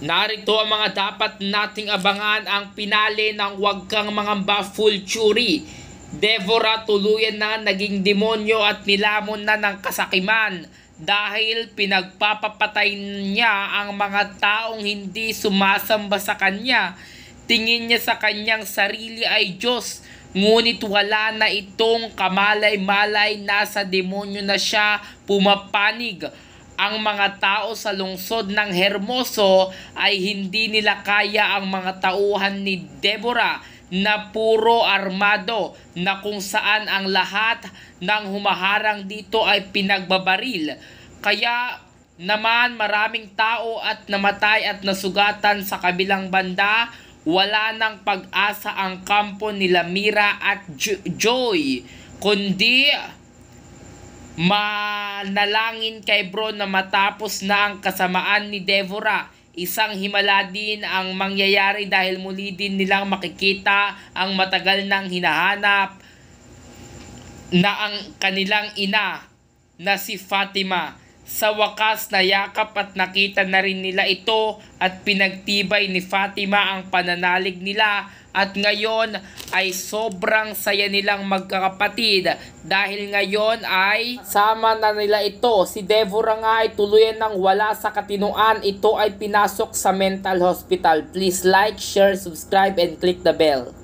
Narito ang mga dapat nating abangan ang pinale ng Huwag Kang Mangamba Full Churi. Devora tuluyan na naging demonyo at nilamon na ng kasakiman dahil pinagpapapatay niya ang mga taong hindi sumasamba sa kanya. Tingin niya sa kanyang sarili ay Diyos, ngunit wala na itong kamalay-malay na sa demonyo na siya pumapanig ang mga tao sa lungsod ng Hermoso ay hindi nila kaya ang mga tauhan ni Deborah na puro armado na kung saan ang lahat ng humaharang dito ay pinagbabaril. Kaya naman maraming tao at namatay at nasugatan sa kabilang banda wala ng pag-asa ang kampo nila Mira at Joy, kundi Manalangin kay bro na matapos na ang kasamaan ni Devora. Isang himala din ang mangyayari dahil muli din nilang makikita ang matagal nang hinahanap na ang kanilang ina na si Fatima sa wakas na yakap at nakita na rin nila ito at pinagtibay ni Fatima ang pananalig nila at ngayon ay sobrang saya nilang magkakapatid dahil ngayon ay sama na nila ito. Si Devora nga ay tuluyan ng wala sa katinuan. Ito ay pinasok sa mental hospital. Please like, share, subscribe, and click the bell.